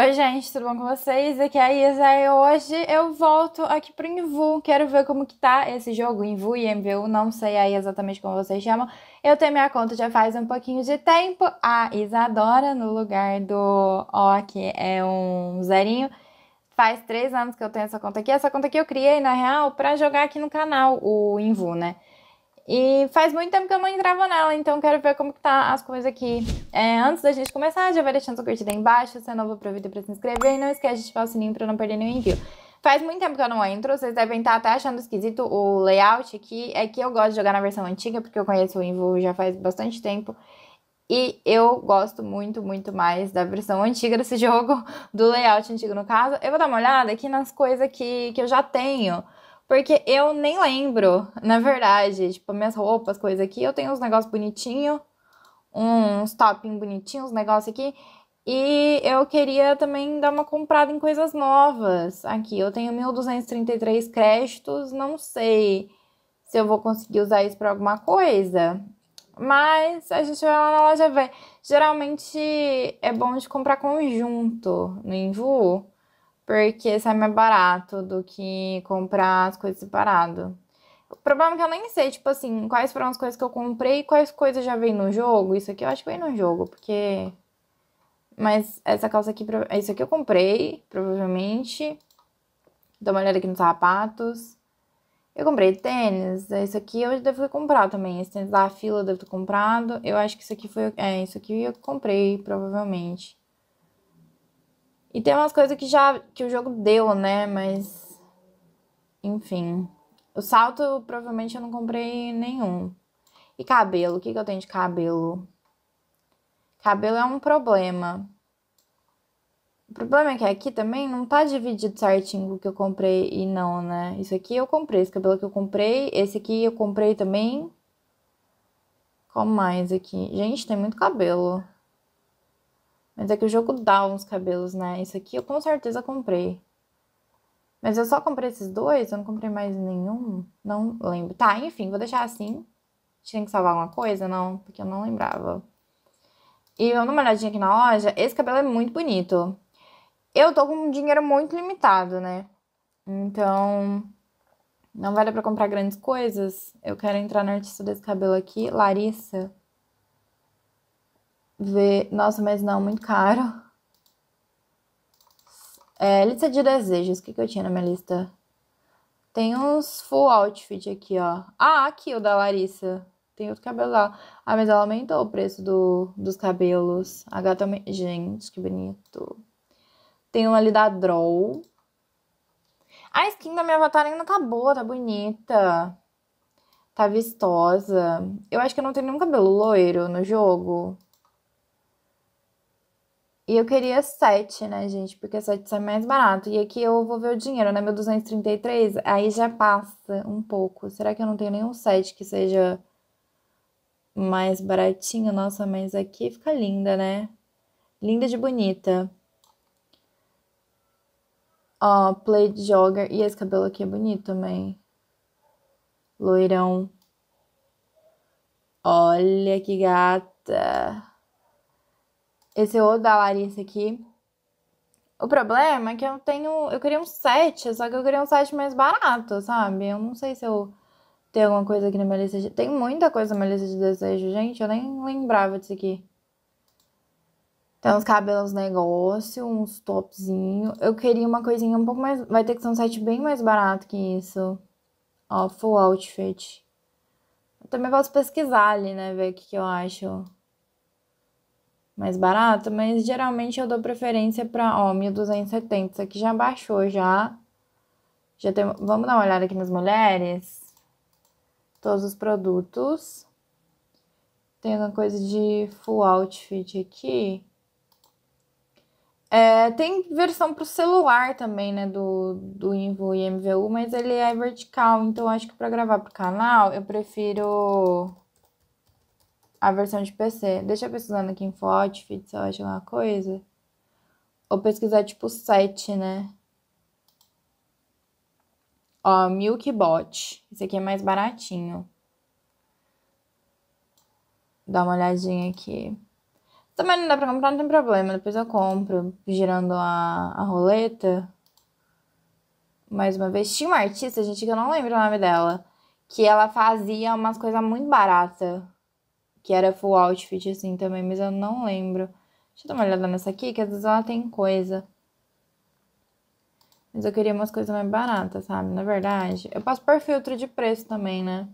Oi, gente, tudo bom com vocês? Aqui é a Isa e hoje eu volto aqui pro Invu. Quero ver como que tá esse jogo, Invu e MVU, não sei aí exatamente como vocês chamam. Eu tenho minha conta já faz um pouquinho de tempo. A Isadora, no lugar do O, que é um zerinho. Faz três anos que eu tenho essa conta aqui. Essa conta aqui eu criei, na real, para jogar aqui no canal o Invu, né? E faz muito tempo que eu não entrava nela, então quero ver como que tá as coisas aqui. É, antes da gente começar, já vai deixando sua curtida aí embaixo, se é novo aproveita pra se inscrever e não esquece de ativar o sininho pra não perder nenhum envio. Faz muito tempo que eu não entro, vocês devem estar tá até achando esquisito o layout aqui. É que eu gosto de jogar na versão antiga, porque eu conheço o Invo já faz bastante tempo. E eu gosto muito, muito mais da versão antiga desse jogo, do layout antigo no caso. Eu vou dar uma olhada aqui nas coisas que, que eu já tenho. Porque eu nem lembro, na verdade. Tipo, minhas roupas, coisa aqui. Eu tenho uns negócios bonitinhos, uns topping bonitinhos, uns negócios aqui. E eu queria também dar uma comprada em coisas novas. Aqui, eu tenho 1.233 créditos. Não sei se eu vou conseguir usar isso para alguma coisa. Mas a gente vai lá na loja ver. Geralmente é bom de comprar conjunto no Invu porque sai mais barato do que comprar as coisas separado. O problema é que eu nem sei, tipo assim, quais foram as coisas que eu comprei e quais coisas já vem no jogo. Isso aqui eu acho que vem no jogo, porque. Mas essa calça aqui, isso aqui eu comprei, provavelmente. Dá uma olhada aqui nos sapatos. Eu comprei tênis, é, isso aqui eu devo ter comprado também. Esse tênis da fila eu devo ter comprado. Eu acho que isso aqui foi. É, isso aqui eu comprei, provavelmente. E tem umas coisas que já que o jogo deu, né? Mas enfim. O salto provavelmente eu não comprei nenhum. E cabelo, o que, que eu tenho de cabelo? Cabelo é um problema. O problema é que aqui também não tá dividido certinho o que eu comprei e não, né? Isso aqui eu comprei, esse cabelo que eu comprei, esse aqui eu comprei também. Qual mais aqui? Gente, tem muito cabelo. Mas é que o jogo dá uns cabelos, né? Isso aqui eu com certeza comprei. Mas eu só comprei esses dois, eu não comprei mais nenhum. Não lembro. Tá, enfim, vou deixar assim. Tinha que salvar alguma coisa, não? Porque eu não lembrava. E vamos dar uma olhadinha aqui na loja. Esse cabelo é muito bonito. Eu tô com um dinheiro muito limitado, né? Então, não vai vale dar pra comprar grandes coisas. Eu quero entrar na artista desse cabelo aqui, Larissa ver. Nossa, mas não, muito caro. É, lista de desejos. O que, que eu tinha na minha lista? Tem uns full outfit aqui, ó. Ah, aqui o da Larissa. Tem outro cabelo lá. Ah, mas ela aumentou o preço do, dos cabelos. A gata Gente, que bonito. Tem um ali da Droll. A skin da minha avatar tá ainda tá boa, tá bonita. Tá vistosa. Eu acho que eu não tenho nenhum cabelo loiro no jogo. E eu queria 7, né, gente? Porque 7 sai mais barato. E aqui eu vou ver o dinheiro, né? Meu 233, aí já passa um pouco. Será que eu não tenho nenhum 7 que seja mais baratinho? Nossa, mas aqui fica linda, né? Linda de bonita. Ó, play jogger. E esse cabelo aqui é bonito também. Loirão. Olha que gata. Esse é outro da Larissa aqui. O problema é que eu tenho. Eu queria um set, só que eu queria um set mais barato, sabe? Eu não sei se eu tenho alguma coisa aqui na minha lista de. Tem muita coisa na minha lista de desejo, gente. Eu nem lembrava disso aqui. Tem uns cabelos negócio, uns topzinho. Eu queria uma coisinha um pouco mais. Vai ter que ser um set bem mais barato que isso. Ó, full outfit. Eu também posso pesquisar ali, né? Ver o que, que eu acho mais barato, mas geralmente eu dou preferência para, ó, 1270, isso aqui já baixou já. Já tem, vamos dar uma olhada aqui nas mulheres. Todos os produtos. Tem uma coisa de full outfit aqui. É, tem versão para o celular também, né, do, do Invo e MVU, mas ele é vertical, então acho que para gravar para o canal eu prefiro a versão de PC. Deixa eu pesquisar aqui em Fotfit se eu acho alguma coisa. Ou pesquisar tipo 7, né? Ó, Milkbot. Esse aqui é mais baratinho. Dá uma olhadinha aqui. Também não dá pra comprar, não tem problema. Depois eu compro, girando a, a roleta. Mais uma vez. Tinha uma artista, gente, que eu não lembro o nome dela. Que ela fazia umas coisas muito baratas que era full outfit assim também, mas eu não lembro. Deixa eu dar uma olhada nessa aqui, que às vezes ela tem coisa. Mas eu queria umas coisas mais baratas, sabe? Na verdade, eu passo por filtro de preço também, né?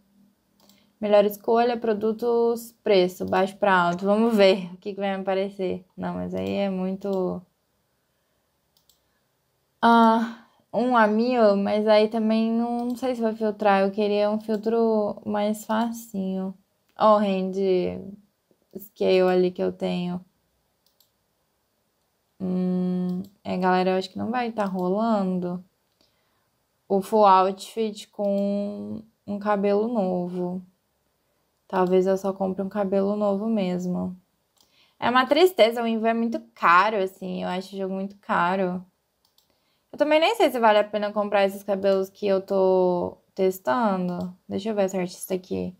Melhor escolha, produtos, preço, baixo para alto. Vamos ver o que, vai aparecer. Não, mas aí é muito... Ah, um a mil, mas aí também não sei se vai filtrar. Eu queria um filtro mais facinho hand scale ali que eu tenho. Hum, é, galera, eu acho que não vai estar tá rolando o full outfit com um cabelo novo. Talvez eu só compre um cabelo novo mesmo. É uma tristeza, o Invo é muito caro, assim. Eu acho o jogo muito caro. Eu também nem sei se vale a pena comprar esses cabelos que eu tô testando. Deixa eu ver essa artista aqui.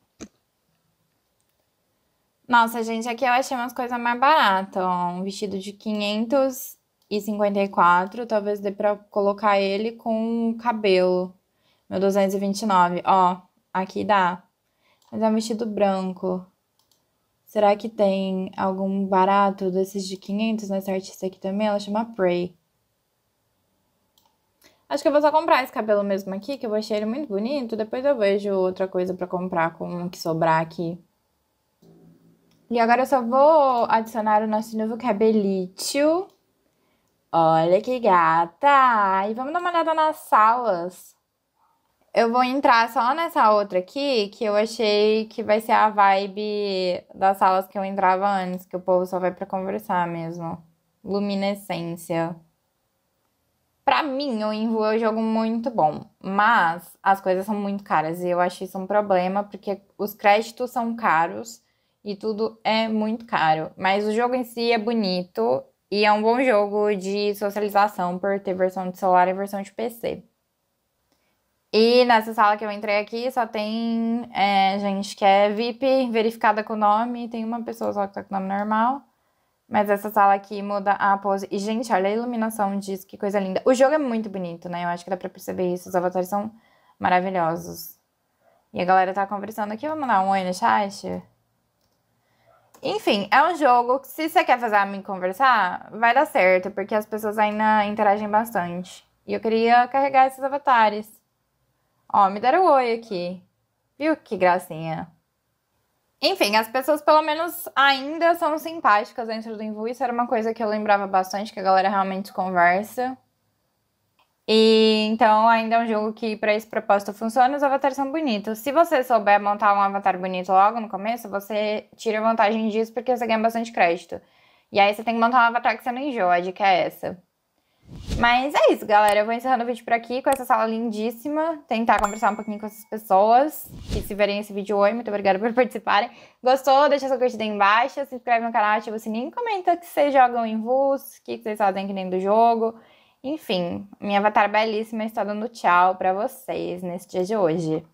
Nossa, gente, aqui eu achei umas coisas mais baratas, Um vestido de 554, talvez dê pra colocar ele com o cabelo. Meu 229, ó. Aqui dá. Mas é um vestido branco. Será que tem algum barato desses de 500 nessa artista aqui também? Ela chama Prey. Acho que eu vou só comprar esse cabelo mesmo aqui, que eu achei ele muito bonito. Depois eu vejo outra coisa pra comprar com o que sobrar aqui. E agora eu só vou adicionar o nosso novo cabelício. Olha que gata! E vamos dar uma olhada nas salas. Eu vou entrar só nessa outra aqui, que eu achei que vai ser a vibe das salas que eu entrava antes, que o povo só vai pra conversar mesmo. Luminescência. Pra mim, o Invo é um jogo muito bom, mas as coisas são muito caras e eu acho isso um problema, porque os créditos são caros e tudo é muito caro. Mas o jogo em si é bonito e é um bom jogo de socialização por ter versão de celular e versão de PC. E nessa sala que eu entrei aqui só tem é, gente que é VIP, verificada com o nome, tem uma pessoa só que tá com o nome normal. Mas essa sala aqui muda a pose. E, gente, olha a iluminação disso, que coisa linda. O jogo é muito bonito, né? Eu acho que dá pra perceber isso. Os avatares são maravilhosos. E a galera tá conversando aqui. Vamos mandar um oi no chat? Enfim, é um jogo que se você quer fazer mim conversar, vai dar certo, porque as pessoas ainda interagem bastante. E eu queria carregar esses avatares. Ó, me deram oi aqui. Viu que gracinha? Enfim, as pessoas pelo menos ainda são simpáticas dentro do Envu. Isso era uma coisa que eu lembrava bastante, que a galera realmente conversa. E então ainda é um jogo que para esse propósito funciona, os avatares são bonitos. Se você souber montar um avatar bonito logo no começo, você tira vantagem disso porque você ganha bastante crédito. E aí você tem que montar um avatar que você não enjoa, a dica é essa. Mas é isso, galera. Eu vou encerrando o vídeo por aqui com essa sala lindíssima. Tentar conversar um pouquinho com essas pessoas que se verem esse vídeo hoje. Muito obrigada por participarem. Gostou? Deixa seu curtida aí embaixo. Se inscreve no canal, ativa o sininho. Comenta o que vocês jogam em VUS, o que vocês fazem aqui dentro do jogo. Enfim, minha avatar belíssima está dando tchau para vocês nesse dia de hoje.